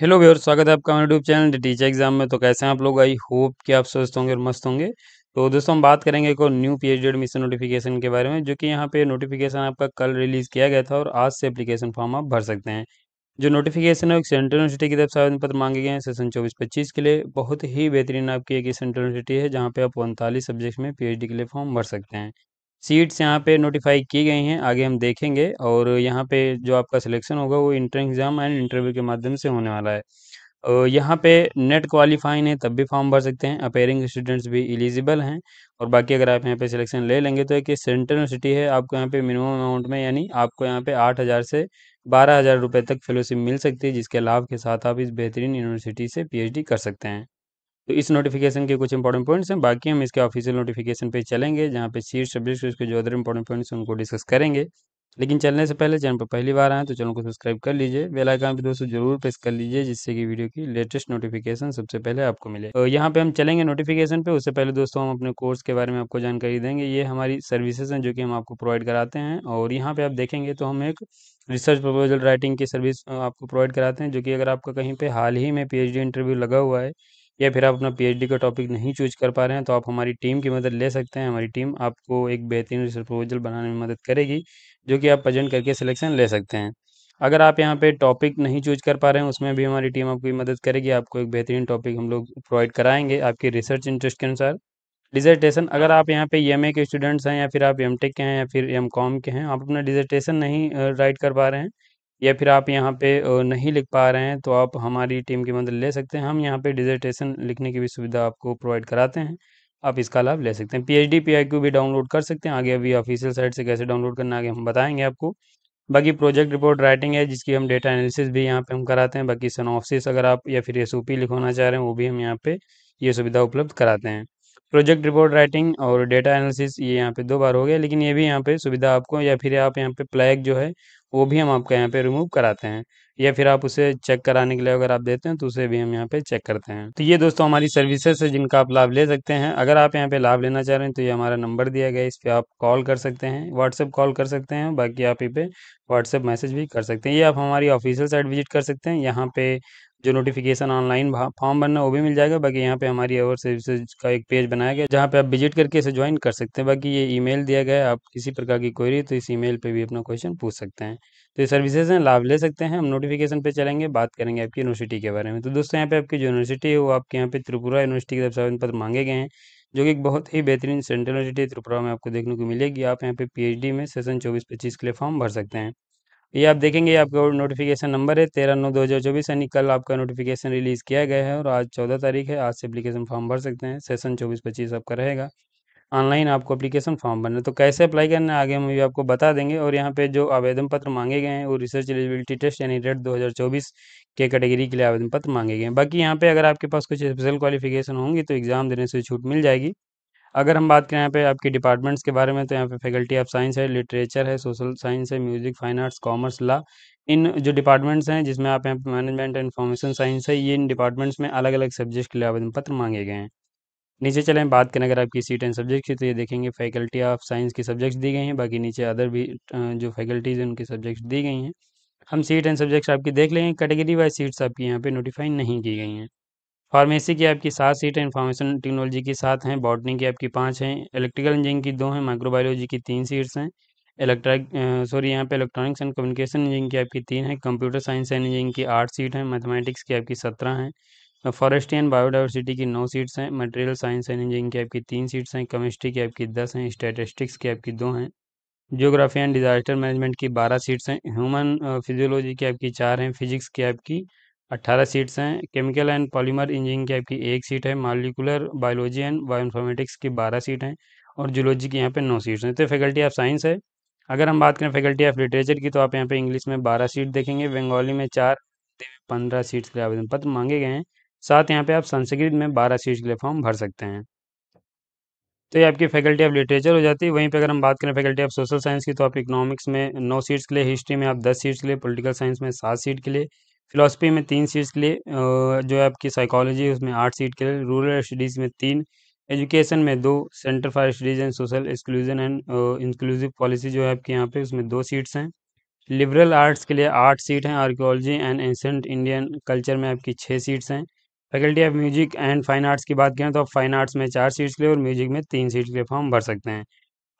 hello व्यवर स्वागत है आपका यूट्यूब चैनल टीचर एग्जाम में तो कैसे हैं आप लोग आई होप कि आप स्वस्थ होंगे और मस्त होंगे तो दोस्तों हम बात करेंगे एक और न्यू पीएचडी एडमिशन नोटिफिकेशन के बारे में जो कि यहाँ पे नोटिफिकेशन आपका कल रिलीज़ किया गया था और आज से एप्लीकेशन फॉर्म आप भर सकते हैं जो नोटिफिकेशन है सेंट्रल यूनिवर्सिटी की तरफ से आवेदन पत्र मांगे गए हैं सेशन चौबीस पच्चीस के लिए बहुत ही बेहतरीन आपकी एक सेंट्रल यूनिवर्सिटी है जहाँ पे आप उनतालीस सब्जेक्ट में पी के लिए फॉर्म भर सकते हैं सीट्स यहाँ पे नोटिफाई की गई हैं आगे हम देखेंगे और यहाँ पे जो आपका सिलेक्शन होगा वो इंट्रेंस एग्जाम एंड इंटरव्यू के माध्यम से होने वाला है और यहाँ पे नेट क्वालिफाइंग है तब भी फॉर्म भर सकते हैं अपेयरिंग स्टूडेंट्स भी एलिजिबल हैं और बाकी अगर आप यहाँ पे सिलेक्शन ले लेंगे तो एक सेंट्रल यूनिवर्सिटी है आपको यहाँ पे मिनिमम अमाउंट में यानी आपको यहाँ पे आठ हज़ार से बारह हज़ार रुपये तक फेलोशिप मिल सकती है जिसके लाभ के साथ आप इस बेहतरीन यूनिवर्सिटी से डी कर सकते हैं तो इस नोटिफिकेशन के कुछ इंपॉर्टेंट पॉइंट्स हैं बाकी हम इसके ऑफिशियल नोटिफिकेशन पे चलेंगे जहाँ पे सीट सब्जेक्ट उसके जो अदर इंपॉर्टेंट पॉइंट्स उनको डिस्कस करेंगे लेकिन चलने से पहले चैनल पर पहली बार आए तो चैनल को सब्सक्राइब कर लीजिए बेल आइकन भी दोस्तों जरूर प्रेस कर लीजिए जिससे कि वीडियो की लेटेस्ट नोटिफिकेशन सबसे पहले आपको मिले और तो यहाँ पे हम चलेंगे नोटिफिकेशन पे उससे पहले दोस्तों हम अपने कोर्स के बारे में आपको जानकारी देंगे ये हमारी सर्विसेज हैं जो कि हम आपको प्रोवाइड कराते हैं और यहाँ पे आप देखेंगे तो हम एक रिसर्च प्रपोजल राइटिंग की सर्विस आपको प्रोवाइड कराते हैं जो कि अगर आपका कहीं पर हाल ही में पी इंटरव्यू लगा हुआ है या फिर आप अपना पीएचडी का टॉपिक नहीं चूज कर पा रहे हैं तो आप हमारी टीम की मदद ले सकते हैं हमारी टीम आपको एक बेहतरीन रिसर्च प्रपोजल बनाने में मदद करेगी जो कि आप प्रजेंट करके सिलेक्शन ले सकते हैं अगर आप यहाँ पे टॉपिक नहीं चूज कर पा रहे हैं उसमें भी हमारी टीम आपकी मदद करेगी आपको एक बेहतरीन टॉपिक हम लोग प्रोवाइड कराएंगे आपके रिसर्च इंटरेस्ट के अनुसार डिजर्टेशन अगर आप यहाँ पे एम e के स्टूडेंट्स हैं या फिर आप एम के हैं या फिर एम के हैं आप अपना डिजर्टेशन नहीं राइट कर पा रहे हैं या फिर आप यहाँ पे नहीं लिख पा रहे हैं तो आप हमारी टीम की मदद ले सकते हैं हम यहाँ पे डिजर्टेशन लिखने की भी सुविधा आपको प्रोवाइड कराते हैं आप इसका लाभ ले सकते हैं P H D P I Q भी डाउनलोड कर सकते हैं आगे अभी ऑफिशियल साइट से कैसे डाउनलोड करना आगे हम बताएंगे आपको बाकी प्रोजेक्ट रिपोर्ट राइटिंग है जिसकी हम डेटा एनालिसिस भी यहाँ पे हम कराते हैं बाकी ऑफिस अगर आप या फिर एस ओ पी लिखवाना चाह रहे हैं वो भी हम यहाँ पे ये सुविधा उपलब्ध कराते हैं प्रोजेक्ट रिपोर्ट राइटिंग और डेटा एनालिसिस ये यहाँ पे दो बार हो गया लेकिन ये भी यहाँ पे सुविधा आपको या फिर आप यहाँ पे प्लैग जो है वो भी हम आपका यहाँ पे रिमूव कराते हैं या फिर आप उसे चेक कराने के लिए अगर आप देते हैं तो उसे भी हम यहाँ पे चेक करते हैं तो ये दोस्तों हमारी सर्विसेज है जिनका आप लाभ ले सकते हैं अगर आप यहाँ पे लाभ लेना चाह रहे हैं तो ये हमारा नंबर दिया गया है इस पर आप कॉल कर सकते हैं व्हाट्सएप कॉल कर सकते हैं बाकी आप ये पे व्हाट्सअप मैसेज भी कर सकते हैं ये आप हमारी ऑफिशियल साइट विजिट कर सकते हैं यहाँ पे जो नोटिफिकेशन ऑनलाइन फॉर्म भरना वो भी मिल जाएगा बाकी यहाँ पे हमारी अवर सर्विसेज का एक पेज बनाया गया जहाँ पे आप विजिट करके इसे ज्वाइन कर सकते हैं बाकी ये ईमेल दिया गया है आप किसी प्रकार की क्वेरी तो इस ईमेल पे भी अपना क्वेश्चन पूछ सकते हैं तो ये सर्विसेज हैं लाभ ले सकते हैं हम नोटिफिकेशन पे चलेंगे बात करेंगे आपकी यूनिवर्सिटी के बारे में तो दोस्तों यहाँ पे आपकी जो यूनिवर्सिटी है वो आपके यहाँ पे त्रिपुरा यूनिवर्सिटी के तरफ से पत्र मांगे गए हैं जो कि एक बहुत ही बेहतरीन सेंट्रल यूनिवर्सिटी त्रिपुरा में आपको देखने को मिलेगी आप यहाँ पे पी में सेशन चौबीस पच्चीस के लिए फॉर्म भर सकते हैं ये आप देखेंगे आपका नोटिफिकेशन नंबर है तेरह नौ दो हज़ार चौबीस यानी कल आपका नोटिफिकेशन रिलीज़ किया गया है और आज चौदह तारीख है आज से अप्लीकेशन फॉर्म भर सकते हैं सेशन चौबीस पच्चीस आपका रहेगा ऑनलाइन आपको अप्लीकेशन फॉर्म भरना तो कैसे अप्लाई करना है आगे हम भी आपको बता देंगे और यहाँ पे जो आवेदन पत्र मांगे गए हैं वो रिसर्च एलिजिबिलिटी टेस्ट यानी रेट 2024 के कैटेगरी के लिए आवेदन पत्र मांगे गए हैं बाकी यहाँ पे अगर आपके पास कुछ स्पेशल क्वालिफिकेशन होंगी तो एग्ज़ाम देने से छूट मिल जाएगी अगर हम बात करें यहाँ पे आपके डिपार्टमेंट्स के बारे में तो यहाँ पे फैकल्टी ऑफ साइंस है लिटरेचर है सोशल साइंस है music fine arts commerce law इन जो डिपार्टमेंट्स हैं जिसमें आप यहाँ पे मैनेजमेंट एंड इन्फॉर्मेशन साइंस है ये इन डिपार्टमेंट्स में अलग अलग सब्जेक्ट के लिए आवेदन पत्र मांगे गए हैं नीचे चले बात करें अगर आपकी सीट एंड सब्जेक्ट की तो ये देखेंगे फैकल्टी ऑफ साइंस की सब्जेक्ट्स दी गई हैं बाकी नीचे अदर भी जो फैकल्टीज़ हैं उनकी सब्जेक्ट्स दी गई हैं हम सीट एंड सब्जेक्ट्स आपकी देख लेंगे कैटेगरी वाइज सीट्स आपकी यहाँ पे नोटिफाई नहीं की गई हैं फार्मेसी की आपकी सात सीट इंफॉर्मेशन टेक्नोलॉजी की सात हैं बॉटनी की आपकी पाँच हैं इलेक्ट्रिकल इंजीनियरिंग की दो हैं माइक्रोबायोलॉजी की तीन सीट्स हैं इलेक्ट्रिक सॉरी यहाँ पे इलेक्ट्रॉनिक्स एंड कम्युनिकेशन इंजीनियरिंग की आपकी तीन है कंप्यूटर साइंस एंड इंजीनियरिंग की आठ सीट हैं मैथमेटिक्स की आपकी सत्रह हैं फॉरेस्ट एंड बायोडाइवर्सिटी की नौ सीट्स हैं मटेरियल साइंस एंड इंजीनियरिंग की आपकी तीन सीट्स हैं केमिस्ट्री की आपकी दस हैं स्टेटिस्टिक्स की आपकी दो हैं जियोग्राफी एंड डिजास्टर मैनेजमेंट की बारह सीट्स हैं ह्यूमन फिजियोलॉजी की आपकी चार हैं फिजिक्स की आपकी अट्ठारह सीट्स हैं केमिकल एंड पॉलीमर इंजीनियरिंग की आपकी एक सीट है मालिकुलर बायोलॉजी एंड बायोइन्फॉर्मेटिक्स की बारह सीट हैं और जूलॉजी की यहाँ पे नौ सीट्स हैं तो फैकल्टी ऑफ साइंस है अगर हम बात करें फैकल्टी ऑफ लिटरेचर की तो आप यहाँ पे इंग्लिश में बारह सीट देखेंगे बंगाली में चार पंद्रह सीट्स के लिए आवेदन पत्र मांगे गए हैं साथ यहाँ पे आप संस्कृत में बारह सीट्स के लिए फॉर्म भर सकते हैं तो ये आपकी फैकल्टी ऑफ लिटरेचर हो जाती है वहीं पर अगर हम बात करें फैकल्टी ऑफ सोशल साइंस की तो आप इकोनॉमिक्स में नौ सीट्स के लिए हिस्ट्री में आप दस सीट्स के लिए पोलिटिकल साइंस में सात सीट के लिए फिलोसफी में तीन सीट्स के लिए जो है आपकी साइकोलॉजी है उसमें आठ सीट के लिए रूरल स्टडीज़ में तीन एजुकेशन में दो centre for studies and social exclusion and inclusive policy जो है आपके यहाँ पे उसमें दो सीट्स हैं लिबरल आर्ट्स के लिए आठ सीट हैं archaeology and ancient Indian culture में आपकी छः सीट्स हैं faculty of music and fine arts की बात करें तो आप फाइन आर्ट्स में चार सीट्स के लिए और म्यूजिक में तीन सीट के लिए फॉर्म भर सकते हैं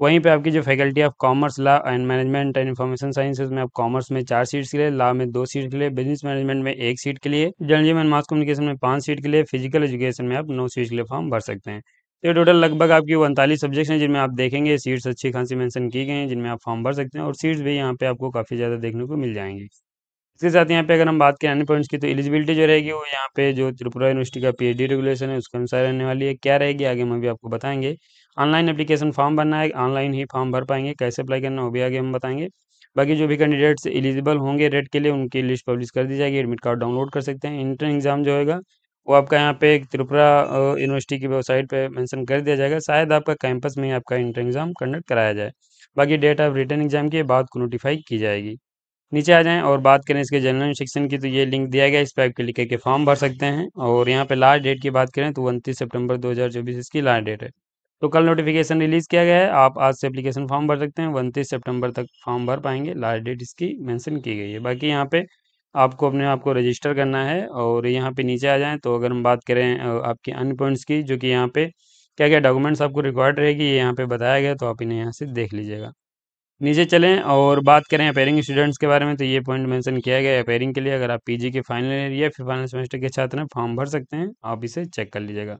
वहीं पे आपकी जो faculty of commerce law and management and information sciences में आप कॉमर्स में चार सीट्स के लिए लॉ में दो सीट के लिए बिजनेस मैनेजमेंट में एक सीट के लिए जर्नलिज्म एंड मास कम्युनिकेशन में पांच सीट के लिए फिजिकल एजुकेशन में आप नौ सीट के लिए फॉर्म भर सकते हैं तो टोटल लगभग आपकी उनतालीस सब्जेक्ट्स हैं जिनमें आप देखेंगे सीट्स अच्छी खासी मैंशन की गई हैं जिनमें आप फॉर्म भर सकते हैं और सीट्स भी यहाँ पे आपको काफ़ी ज़्यादा देखने को मिल जाएंगी इसके साथ यहाँ पे अगर हम बात करें अन्य पॉइंट्स की तो एलिजिबिलिटी जो रहेगी वो यहाँ पे जो त्रिपुरा यूनिवर्सिटी का पीएचडी रेगुलेशन है उसके अनुसार रहने वाली है क्या रहेगी आगे हम अभी आपको बताएंगे ऑनलाइन एप्लीकेशन फॉर्म भरना है ऑनलाइन ही फॉर्म भर पाएंगे कैसे अप्लाई करना वो भी आगे हम बताएंगे बाकी जो भी कैंडिडेट्स एलिजिबल होंगे रेट के लिए उनकी लिस्ट पब्लिश कर दी जाएगी एडमिट कार्ड डाउनलोड कर सकते हैं इंटर एग्जाम जो होगा वो आपका यहाँ पे त्रिपुरा यूनिवर्सिटी की वेबसाइट पे मेंशन कर दिया जाएगा शायद आपका कैंपस में ही आपका इंटर एग्जाम कंडक्ट कराया जाए बाकी डेट ऑफ रिटर्न एग्जाम की बात को नोटिफाई की जाएगी नीचे आ जाएं और बात करें इसके जनरल सेक्शन की तो ये लिंक दिया गया इस पर आप क्लिक करके फॉर्म भर सकते हैं और यहाँ पे लास्ट डेट की बात करें तो उनतीस सितंबर 2024 इसकी लास्ट डेट है तो कल नोटिफिकेशन रिलीज़ किया गया है आप आज से एप्लीकेशन फॉर्म भर सकते हैं उनतीस सितंबर तक फॉर्म भर पाएंगे लास्ट डेट इसकी मेंशन की गई है बाकी यहाँ पे आपको अपने आप को रजिस्टर करना है और यहाँ पे नीचे आ जाएं तो अगर हम बात करें आपके अन्य पॉइंट्स की जो कि यहाँ पे क्या क्या डॉक्यूमेंट्स आपको रिक्वायर्ड रहेगी ये यहाँ पे बताया गया तो आप इन्हें यहाँ से देख लीजिएगा नीचे चलें और बात करें अपेयरिंग स्टूडेंट्स के बारे में तो ये पॉइंट मैंशन किया गया है अपेयरिंग के लिए अगर आप पी के फाइनल ईयर या फिर फाइनल सेमेस्टर के छात्र हैं फॉर्म भर सकते हैं आप इसे चेक कर लीजिएगा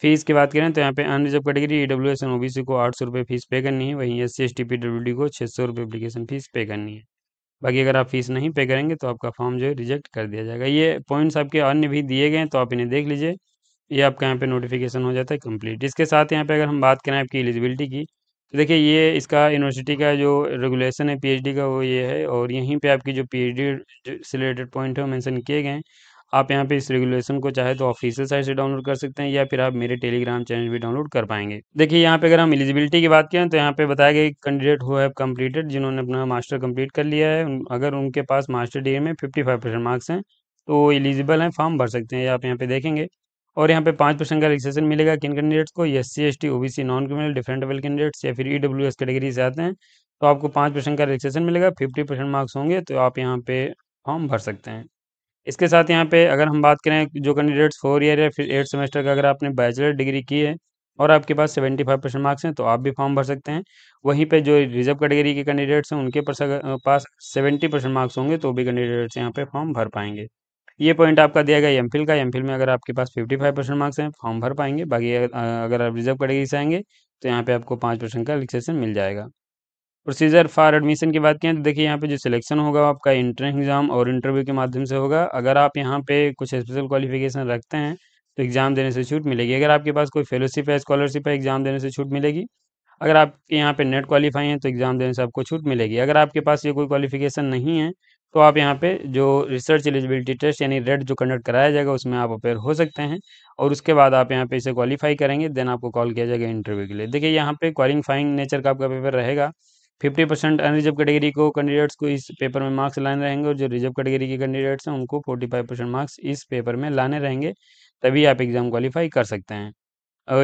फीस की बात करें तो यहाँ पे unreserved category E W S N O B C को आठ सौ रुपये फीस पे करनी है वहीं S C S T P W D को छः सौ रुपये अप्लीकेशन फीस पे करनी है बाकी अगर आप फीस नहीं पे करेंगे तो आपका फॉर्म जो है रिजेक्ट कर दिया जाएगा ये पॉइंट्स आपके अन्य भी दिए गए हैं तो आप इन्हें देख लीजिए ये आपका यहाँ पे नोटिफिकेशन हो जाता है कम्प्लीट इसके साथ यहाँ पे अगर हम बात करें आपकी एलिजिबिलिटी की तो देखिए ये इसका यूनिवर्सिटी का जो रेगुलेशन है डी का वो ये है और यहीं पर आपकी जो पी एच डी से रिलेटेड पॉइंट है वो मैंशन किए गए हैं आप यहाँ पे इस रेगुलेशन को चाहे तो ऑफिशियल साइट से डाउनलोड कर सकते हैं या फिर आप मेरे टेलीग्राम चैनल भी डाउनलोड कर पाएंगे देखिए यहाँ पे अगर हम एलिजिबिलिटी की बात करें तो यहाँ पे बताया गया कैंडिडेट हो हैव कम्प्लीटेड जिन्होंने अपना मास्टर कम्प्लीट कर लिया है अगर उनके पास मास्टर डिग्री में फिफ्टी मार्क्स हैं तो एलिजिबल हैं फॉर्म भर सकते हैं आप यहाँ पे देखेंगे और यहाँ पे पाँच परसेंट का रिक्सेशन मिलेगा किन कैंडिडेट्स को S C S T O B C non criminal different well candidates या फिर ई डब्ल्यू एस कैटेगरी से आते हैं तो आपको पाँच परसेंट का रिक्सेशन मिलेगा फिफ्टी परसेंट मार्क्स होंगे तो आप यहाँ पे फॉर्म भर सकते हैं इसके साथ यहाँ पे अगर हम बात करें जो कैंडिडेट्स फोर ईयर या फिर एट सेमेस्टर का अगर आपने बैचलर डिग्री की है और आपके पास सेवेंटी फाइव परसेंट मार्क्स हैं तो आप भी फॉर्म भर सकते हैं वहीं पे जो रिजर्व कैटेगरी के कैंडिडेट्स हैं उनके पास सेवेंटी परसेंट मार्क्स होंगे तो भी कैंडिडेट्स यहाँ पे फॉर्म भर पाएंगे ये पॉइंट आपका दिया गया एम का एम में अगर आपके पास फिफ्टी फाइव परसेंट मार्क्स हैं फॉर्म भर पाएंगे बाकी अगर आप रिजर्व कैटेगरी से आएंगे तो यहाँ पे आपको पाँच परसेंट का रिलेक्सेशन मिल जाएगा प्रोसीजर फॉर एडमिशन की बात करें तो देखिए यहाँ पे जो सिलेक्शन होगा आपका इंट्रेंस एग्ज़ाम और इंटरव्यू के माध्यम से होगा अगर आप यहाँ पे कुछ स्पेशल क्वालिफिकेशन रखते हैं तो एग्ज़ाम देने से छूट मिलेगी अगर आपके पास कोई फेलोशिप है स्कॉलरशिप है एग्ज़ाम देने से छूट मिलेगी अगर आप यहाँ पे नेट क्वालिफाई हैं तो एग्ज़ाम देने से आपको छूट मिलेगी अगर आपके पास ये कोई क्वालिफिकेशन नहीं है तो आप यहाँ पे जो रिसर्च एलिजिबिलिटी टेस्ट यानी रेड जो कंडक्ट कराया जाएगा उसमें आप अपेयर हो सकते हैं और उसके बाद आप यहाँ पे इसे क्वालिफाई करेंगे देन आपको कॉल किया जाएगा इंटरव्यू के लिए देखिए यहाँ पे क्वालिफाइंग नेचर का आपका पेपर रहेगा फिफ्टी परसेंट अनरिजर्व कैटेगरी को कैंडिडेट्स को इस पेपर में मार्क्स लाने रहेंगे और जो रिजर्व कैटेगरी के कैंडिडेट्स हैं उनको फोर्टी फाइव परसेंट मार्क्स इस पेपर में लाने रहेंगे तभी आप एग्ज़ाम क्वालिफाई कर सकते हैं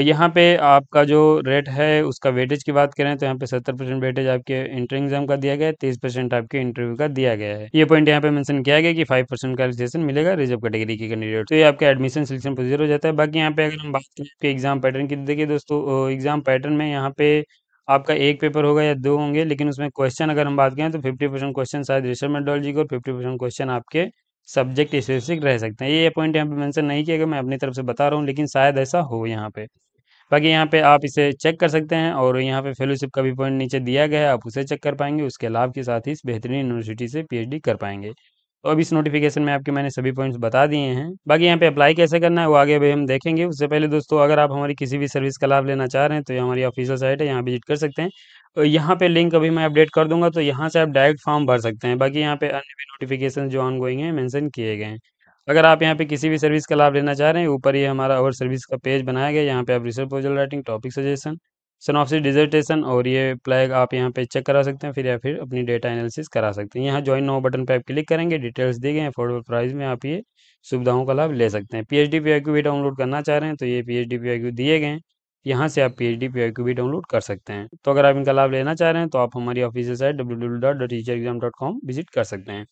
यहाँ पे आपका जो रेट है उसका वेटेज की बात करें तो यहाँ पे सत्तर परसेंट वेटेज आपके इंटर एग्जाम का दिया गया है तीस परसेंट आपके इंटरव्यू का दिया गया है ये पॉइंट यहाँ पे मेंशन किया गया कि फाइव परसेंट का रिलेशन मिलेगा रिजर्व कैटेगरी के कैंडिडेट तो ये आपका एडमिशन सिलेक्शन प्रोसीजर हो जाता है बाकी यहाँ पे अगर हम बात करें आपके एग्जाम पैटर्न की तो देखिए दोस्तों एग्जाम पैटर्न में यहाँ पे आपका एक पेपर होगा या दो होंगे लेकिन उसमें क्वेश्चन अगर हम बात करें तो फिफ्टी परसेंट क्वेश्चन शायद रिसर्च मेडोलॉजी और फिफ्टी परसेंट क्वेश्चन आपके सब्जेक्ट स्पेसिफिक रह सकते हैं ये पॉइंट यहाँ पे मैंसन नहीं किया मैं अपनी तरफ से बता रहा हूँ लेकिन शायद ऐसा हो यहाँ पे बाकी यहाँ पे आप इसे चेक कर सकते हैं और यहाँ पे फेलोशिप का भी पॉइंट नीचे दिया गया है आप उसे चेक कर पाएंगे उसके लाभ के साथ ही इस बेहतरीन यूनिवर्सिटी से पीएचडी कर पाएंगे तो अब इस नोटिफिकेशन में आपके मैंने सभी पॉइंट्स बता दिए हैं बाकी यहाँ पे अप्लाई कैसे करना है वो आगे भी हम देखेंगे उससे पहले दोस्तों अगर आप हमारी किसी भी सर्विस का लाभ लेना चाह रहे हैं तो ये हमारी ऑफिशियल साइट है यहाँ विजिट कर सकते हैं और यहाँ पे लिंक अभी मैं अपडेट कर दूंगा तो यहाँ से आप डायरेक्ट फॉर्म भर सकते हैं बाकी यहाँ पे अन्य भी नोटिफिकेशन जो ऑन गोइंग है मैंशन किए गए हैं अगर आप यहाँ पे किसी भी सर्विस का लाभ लेना चाह रहे हैं ऊपर ये हमारा और सर्विस का पेज बनाया गया यहाँ पे आप research proposal writing topic suggestion synopsis dissertation और ये प्लैग आप यहाँ पे चेक करा सकते हैं फिर या फिर अपनी डेटा एनालिसिस करा सकते हैं यहाँ ज्वाइन नो बटन पे आप क्लिक करेंगे डिटेल्स दिए गए हैं अफोर्डेबल प्राइस में आप ये सुविधाओं का लाभ ले सकते हैं P H D P I Q भी डाउनलोड करना चाह रहे हैं तो ये P H D P I Q दिए गए हैं यहाँ से आप P H D P I Q भी डाउनलोड कर सकते हैं तो अगर आप इनका लाभ लेना चाह रहे हैं तो आप हमारी official site W W dot teacher exam dot com visit कर सकते हैं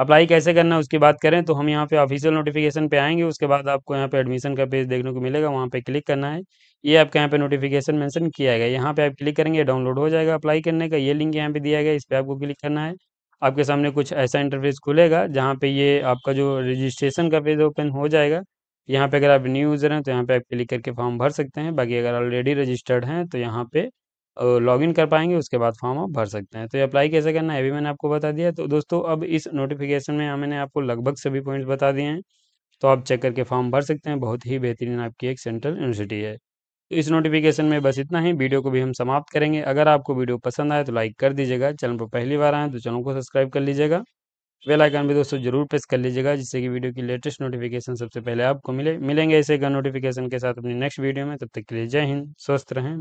अप्लाई कैसे करना है उसकी बात करें तो हम यहाँ पे ऑफिशियल नोटिफिकेशन पे आएंगे उसके बाद आपको यहाँ पे एडमिशन का पेज देखने को मिलेगा वहाँ पे क्लिक करना है ये आपके यहाँ पे नोटिफिकेशन मेंशन किया गया यहाँ पे आप क्लिक करेंगे डाउनलोड हो जाएगा अप्लाई करने का ये लिंक यहाँ पे दिया गया इस पर आपको क्लिक करना है आपके सामने कुछ ऐसा इंटरफेस खुलेगा जहाँ पे ये आपका जो रजिस्ट्रेशन का पेज ओपन हो जाएगा यहाँ पे अगर आप न्यू यूज़र हैं तो यहाँ पे आप क्लिक करके फॉर्म भर सकते हैं बाकी अगर ऑलरेडी रजिस्टर्ड हैं तो यहाँ पे लॉगिन कर पाएंगे उसके बाद फॉर्म आप भर सकते हैं तो ये अप्लाई कैसे करना है भी मैंने आपको बता दिया तो दोस्तों अब इस नोटिफिकेशन में मैंने आपको लगभग सभी पॉइंट्स बता दिए हैं तो आप चेक करके फॉर्म भर सकते हैं बहुत ही बेहतरीन आपकी एक सेंट्रल यूनिवर्सिटी है तो इस नोटिफिकेशन में बस इतना ही वीडियो को भी हम समाप्त करेंगे अगर आपको वीडियो पसंद आए तो लाइक कर दीजिएगा चैनल पर पहली बार आए तो चैनल को सब्सक्राइब कर लीजिएगा बेल आइकन भी दोस्तों जरूर प्रेस कर लीजिएगा जिससे कि वीडियो की लेटेस्ट नोटिफिकेशन सबसे पहले आपको मिले मिलेंगे ऐसे नोटिफिकेशन के साथ अपनी नेक्स्ट वीडियो में तब तक के लिए जय हिंद स्वस्थ रहें